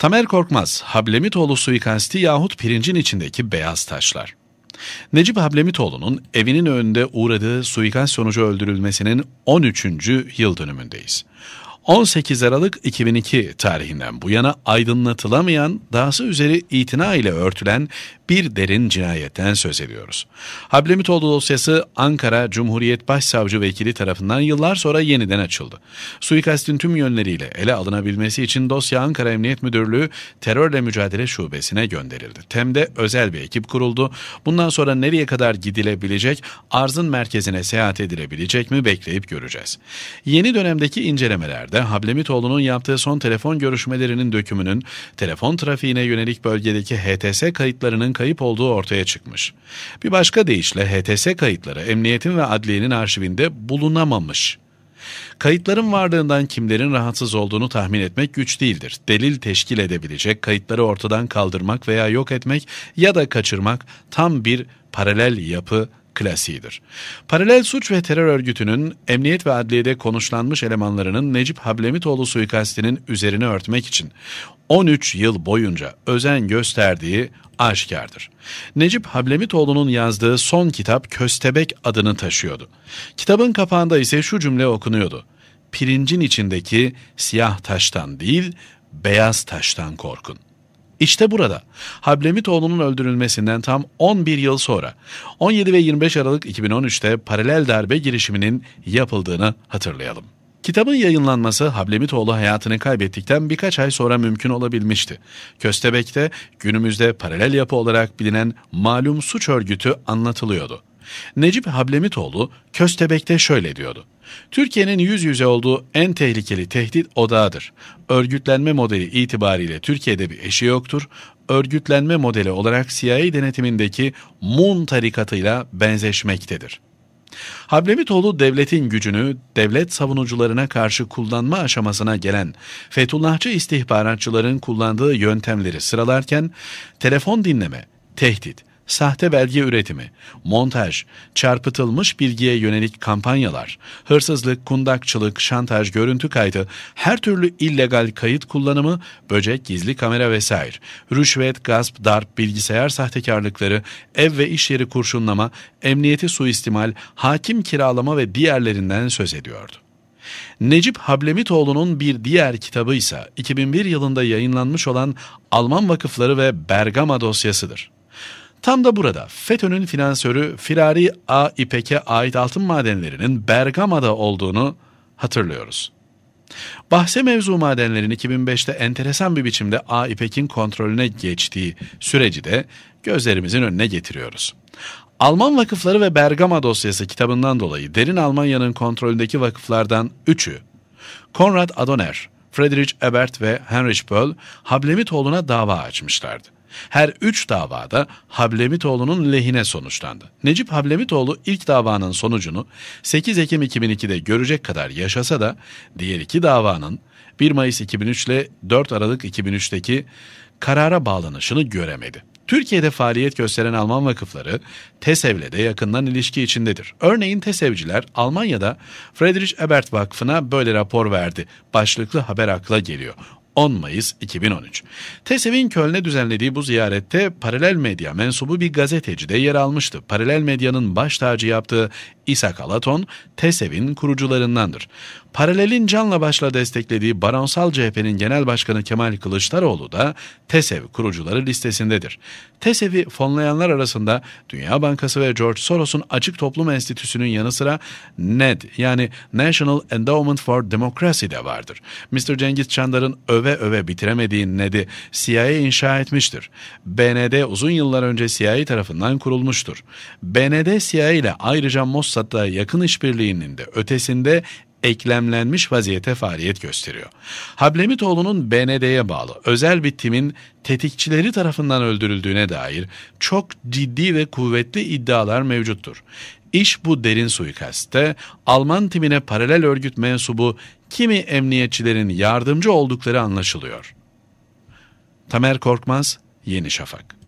Tamer Korkmaz, Hablemitoğlu suikasti yahut pirincin içindeki beyaz taşlar. Necip Hablemitoğlu'nun evinin önünde uğradığı suikast sonucu öldürülmesinin 13. yıl dönümündeyiz. 18 Aralık 2002 tarihinden bu yana aydınlatılamayan, dahası üzeri itina ile örtülen bir derin cinayetten söz ediyoruz. Hablemitoğlu dosyası Ankara Cumhuriyet Başsavcı Vekili tarafından yıllar sonra yeniden açıldı. Suikastin tüm yönleriyle ele alınabilmesi için dosya Ankara Emniyet Müdürlüğü Terörle Mücadele Şubesi'ne gönderildi. TEM'de özel bir ekip kuruldu. Bundan sonra nereye kadar gidilebilecek, arzın merkezine seyahat edilebilecek mi bekleyip göreceğiz. Yeni dönemdeki incelemeler haberlerde Hablemitoğlu'nun yaptığı son telefon görüşmelerinin dökümünün telefon trafiğine yönelik bölgedeki HTS kayıtlarının kayıp olduğu ortaya çıkmış. Bir başka deyişle HTS kayıtları emniyetin ve adliyenin arşivinde bulunamamış. Kayıtların varlığından kimlerin rahatsız olduğunu tahmin etmek güç değildir. Delil teşkil edebilecek, kayıtları ortadan kaldırmak veya yok etmek ya da kaçırmak tam bir paralel yapı klasiğidir. Paralel suç ve terör örgütünün emniyet ve adliyede konuşlanmış elemanlarının Necip Hablemitoğlu suikastinin üzerine örtmek için 13 yıl boyunca özen gösterdiği aşikardır. Necip Hablemitoğlu'nun yazdığı son kitap Köstebek adını taşıyordu. Kitabın kapağında ise şu cümle okunuyordu. Pirincin içindeki siyah taştan değil, beyaz taştan korkun. İşte burada Hablemitoğlu'nun öldürülmesinden tam 11 yıl sonra 17 ve 25 Aralık 2013'te paralel darbe girişiminin yapıldığını hatırlayalım. Kitabın yayınlanması Hablemitoğlu hayatını kaybettikten birkaç ay sonra mümkün olabilmişti. Köstebek'te günümüzde paralel yapı olarak bilinen malum suç örgütü anlatılıyordu. Necip Hablemitoğlu Köstebek'te şöyle diyordu. Türkiye'nin yüz yüze olduğu en tehlikeli tehdit odağıdır. Örgütlenme modeli itibariyle Türkiye'de bir eşi yoktur. Örgütlenme modeli olarak CIA denetimindeki Mun tarikatıyla benzeşmektedir. Hablemitoğlu devletin gücünü devlet savunucularına karşı kullanma aşamasına gelen Fethullahçı istihbaratçıların kullandığı yöntemleri sıralarken telefon dinleme, tehdit, sahte belge üretimi, montaj, çarpıtılmış bilgiye yönelik kampanyalar, hırsızlık, kundakçılık, şantaj, görüntü kaydı, her türlü illegal kayıt kullanımı, böcek, gizli kamera vesaire, rüşvet, gasp, darp, bilgisayar sahtekarlıkları, ev ve iş yeri kurşunlama, emniyeti suistimal, hakim kiralama ve diğerlerinden söz ediyordu. Necip Hablemitoğlu'nun bir diğer kitabı ise 2001 yılında yayınlanmış olan Alman vakıfları ve Bergama dosyasıdır. Tam da burada FETÖ'nün finansörü Firari A. İpek'e ait altın madenlerinin Bergama'da olduğunu hatırlıyoruz. Bahse mevzu madenlerin 2005'te enteresan bir biçimde A. İpek'in kontrolüne geçtiği süreci de gözlerimizin önüne getiriyoruz. Alman vakıfları ve Bergama dosyası kitabından dolayı derin Almanya'nın kontrolündeki vakıflardan üçü, Konrad Adoner, Friedrich Ebert ve Heinrich Böll, Hablemitoğlu'na dava açmışlardı. Her üç davada Hablemitoğlu'nun lehine sonuçlandı. Necip Hablemitoğlu ilk davanın sonucunu 8 Ekim 2002'de görecek kadar yaşasa da diğer iki davanın 1 Mayıs 2003 ile 4 Aralık 2003'teki karara bağlanışını göremedi. Türkiye'de faaliyet gösteren Alman vakıfları TESEV'le de yakından ilişki içindedir. Örneğin TESEV'ciler Almanya'da Friedrich Ebert Vakfı'na böyle rapor verdi. Başlıklı haber akla geliyor. 10 Mayıs 2013. TESEV'in Köln'e düzenlediği bu ziyarette paralel medya mensubu bir gazeteci de yer almıştı. Paralel medyanın baş tacı yaptığı İshak Alaton, TESEV'in kurucularındandır. Paralel'in canla başla desteklediği Baronsal CHP'nin Genel Başkanı Kemal Kılıçdaroğlu da TESEV kurucuları listesindedir. TESEV'i fonlayanlar arasında Dünya Bankası ve George Soros'un Açık Toplum Enstitüsü'nün yanı sıra NED yani National Endowment for Democracy de vardır. Mr. Cengiz Çandar'ın öve öve bitiremediği NED'i CIA inşa etmiştir. BND uzun yıllar önce CIA tarafından kurulmuştur. BND CIA ile ayrıca Mossad hasatta yakın işbirliğinin de ötesinde eklemlenmiş vaziyete faaliyet gösteriyor. Hablemitoğlu'nun BND'ye bağlı özel bir timin tetikçileri tarafından öldürüldüğüne dair çok ciddi ve kuvvetli iddialar mevcuttur. İş bu derin suikaste Alman timine paralel örgüt mensubu kimi emniyetçilerin yardımcı oldukları anlaşılıyor. Tamer Korkmaz, Yeni Şafak